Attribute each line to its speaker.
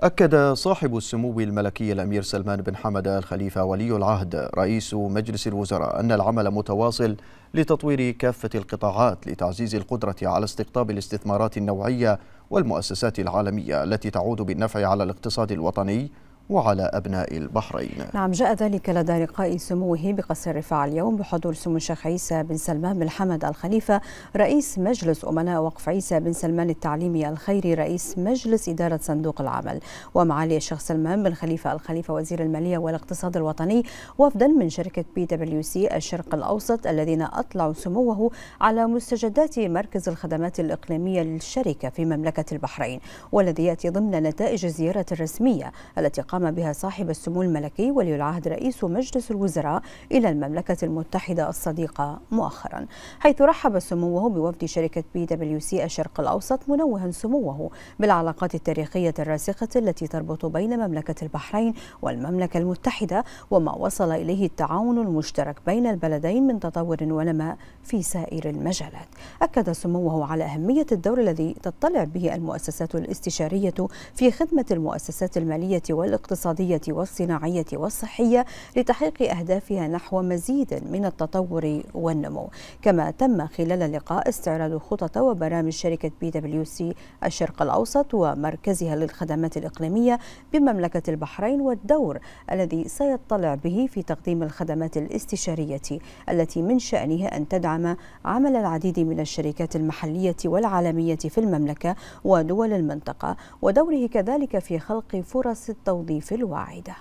Speaker 1: أكد صاحب السمو الملكي الأمير سلمان بن حمد الخليفة ولي العهد رئيس مجلس الوزراء أن العمل متواصل لتطوير كافة القطاعات لتعزيز القدرة على استقطاب الاستثمارات النوعية والمؤسسات العالمية التي تعود بالنفع على الاقتصاد الوطني وعلى أبناء البحرين
Speaker 2: نعم جاء ذلك لدى لقاء سموه بقصر الرفاع اليوم بحضور سمو الشيخ عيسى بن سلمان بن حمد الخليفة رئيس مجلس أمناء وقف عيسى بن سلمان التعليمي الخيري رئيس مجلس إدارة صندوق العمل ومعالي الشيخ سلمان بن خليفة الخليفة وزير المالية والاقتصاد الوطني وفدا من شركة بي دبليو سي الشرق الأوسط الذين أطلعوا سموه على مستجدات مركز الخدمات الإقليمية للشركة في مملكة البحرين والذي يأتي ضمن نتائج الزيارة الرسمية التي قام بها صاحب السمو الملكي ولي العهد رئيس مجلس الوزراء إلى المملكة المتحدة الصديقة مؤخرا حيث رحب سموه بوفد شركة بي دبليو سي الشرق الأوسط منوها سموه بالعلاقات التاريخية الراسخة التي تربط بين مملكة البحرين والمملكة المتحدة وما وصل إليه التعاون المشترك بين البلدين من تطور ونماء في سائر المجالات أكد سموه على أهمية الدور الذي تطلع به المؤسسات الاستشارية في خدمة المؤسسات المالية والاقتصادية الاقتصادية والصناعية والصحية لتحقيق أهدافها نحو مزيد من التطور والنمو كما تم خلال اللقاء استعراض خطط وبرامج شركة بي دبليو سي الشرق الأوسط ومركزها للخدمات الإقليمية بمملكة البحرين والدور الذي سيطلع به في تقديم الخدمات الاستشارية التي من شأنها أن تدعم عمل العديد من الشركات المحلية والعالمية في المملكة ودول المنطقة ودوره كذلك في خلق فرص التوظيف الريف الواعده